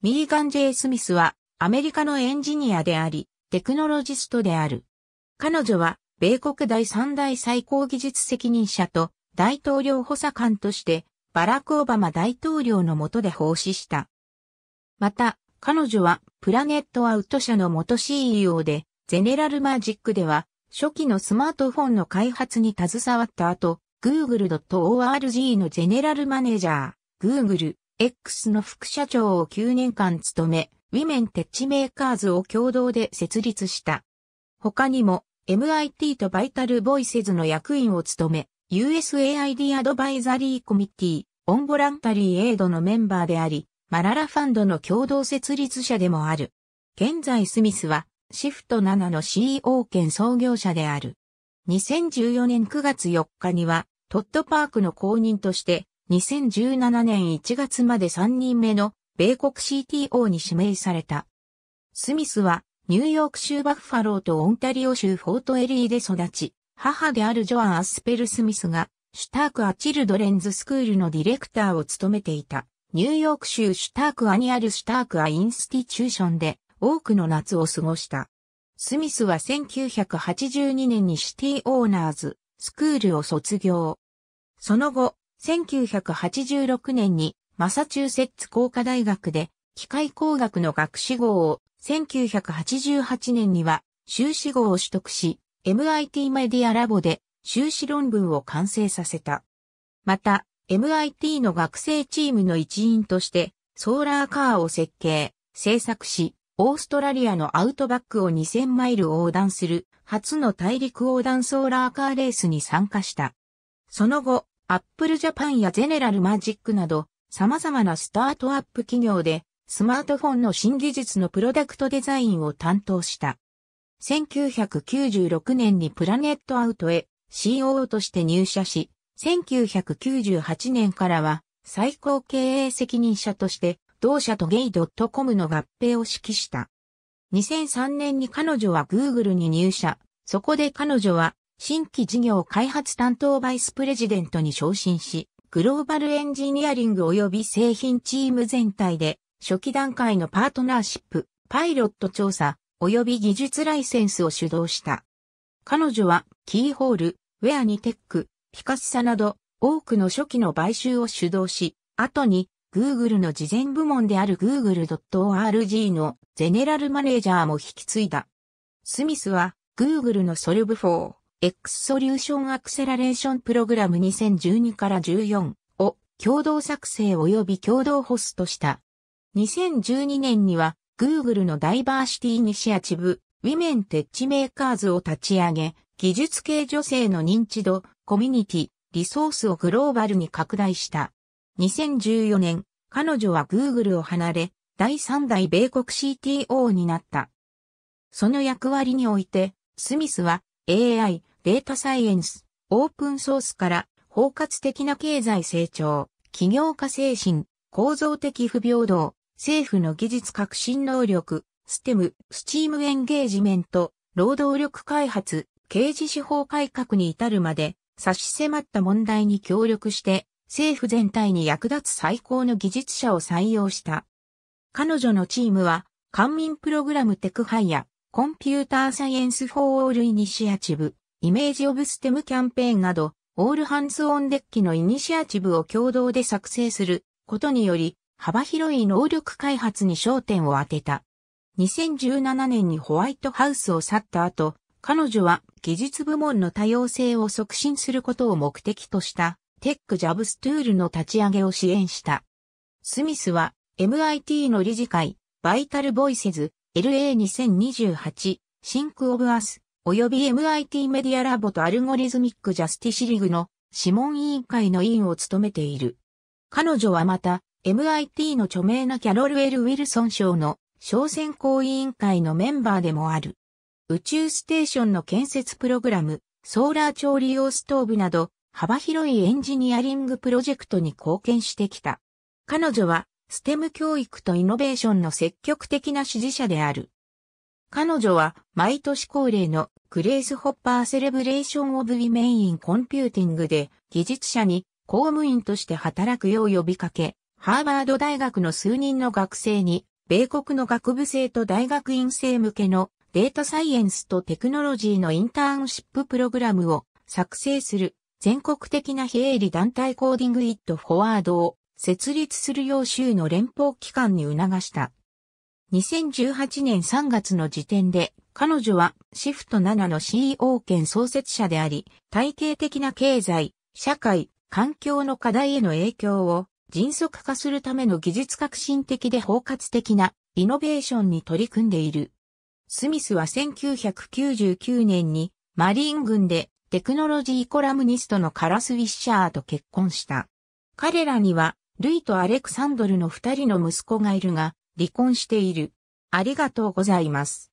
ミーガン・ジェイ・スミスはアメリカのエンジニアであり、テクノロジストである。彼女は米国第三大最高技術責任者と大統領補佐官としてバラク・オバマ大統領の下で奉仕した。また、彼女はプラネットアウト社の元 CEO で、ゼネラルマジックでは初期のスマートフォンの開発に携わった後、Google.org のゼネラルマネージャー、Google X の副社長を9年間務め、ウィメンテッチメーカーズを共同で設立した。他にも、MIT とバイタルボイセズの役員を務め、USAID アドバイザリーコミッティ、オンボランタリーエイドのメンバーであり、マララファンドの共同設立者でもある。現在スミスは、シフト7の CEO 兼創業者である。2014年9月4日には、トッドパークの公認として、2017年1月まで3人目の米国 CTO に指名された。スミスはニューヨーク州バッファローとオンタリオ州フォートエリーで育ち、母であるジョアン・アスペル・スミスがシュターク・アチルドレンズ・スクールのディレクターを務めていた。ニューヨーク州シュタークアにあるシュタークア・インスティチューションで多くの夏を過ごした。スミスは1982年にシティ・オーナーズ・スクールを卒業。その後、1986年にマサチューセッツ工科大学で機械工学の学士号を、1988年には修士号を取得し、MIT メディアラボで修士論文を完成させた。また、MIT の学生チームの一員として、ソーラーカーを設計、制作し、オーストラリアのアウトバックを2000マイル横断する初の大陸横断ソーラーカーレースに参加した。その後、アップルジャパンやゼネラルマジックなど様々なスタートアップ企業でスマートフォンの新技術のプロダクトデザインを担当した。1996年にプラネットアウトへ COO として入社し、1998年からは最高経営責任者として同社とゲイ .com の合併を指揮した。2003年に彼女は Google に入社。そこで彼女は新規事業開発担当バイスプレジデントに昇進し、グローバルエンジニアリング及び製品チーム全体で、初期段階のパートナーシップ、パイロット調査、及び技術ライセンスを主導した。彼女は、キーホール、ウェアニテック、ピカスサなど、多くの初期の買収を主導し、後に、Google の事前部門である Google.org のゼネラルマネージャーも引き継いだ。スミスは、Google のソルブ4。X ソリューションアクセラレーションプログラム2012から14を共同作成及び共同ホストした。2012年には Google のダイバーシティイニシアチブウィメンテッチメーカーズを立ち上げ、技術系女性の認知度、コミュニティ、リソースをグローバルに拡大した。2014年、彼女は Google を離れ、第3代米国 CTO になった。その役割において、スミスは AI、データサイエンス、オープンソースから包括的な経済成長、企業化精神、構造的不平等、政府の技術革新能力、ステム、スチームエンゲージメント、労働力開発、刑事司法改革に至るまで差し迫った問題に協力して政府全体に役立つ最高の技術者を採用した。彼女のチームは官民プログラムテクハイやコンピューターサイエンスフォーオールイニシアチブイメージオブステムキャンペーンなど、オールハンズオンデッキのイニシアチブを共同で作成することにより、幅広い能力開発に焦点を当てた。2017年にホワイトハウスを去った後、彼女は技術部門の多様性を促進することを目的としたテックジャブストゥールの立ち上げを支援した。スミスは MIT の理事会、バイタルボイセズ、LA2028、シンクオブアス、及び MIT メディアラボとアルゴリズミックジャスティシリグの諮問委員会の委員を務めている。彼女はまた、MIT の著名なキャロル・エル・ウィルソン賞の小選考委員会のメンバーでもある。宇宙ステーションの建設プログラム、ソーラー調理用ストーブなど、幅広いエンジニアリングプロジェクトに貢献してきた。彼女は、ステム教育とイノベーションの積極的な支持者である。彼女は、毎年恒例のグレースホッパーセレブレーションオブウィメインコンピューティングで技術者に公務員として働くよう呼びかけ、ハーバード大学の数人の学生に、米国の学部生と大学院生向けのデータサイエンスとテクノロジーのインターンシッププログラムを作成する全国的な非営利団体コーディングイットフォワードを設立するよう州の連邦機関に促した。2018年3月の時点で彼女はシフト7の CEO 兼創設者であり、体系的な経済、社会、環境の課題への影響を迅速化するための技術革新的で包括的なイノベーションに取り組んでいる。スミスは1999年にマリーン軍でテクノロジーコラムニストのカラス・ウィッシャーと結婚した。彼らにはルイとアレクサンドルの二人の息子がいるが離婚している。ありがとうございます。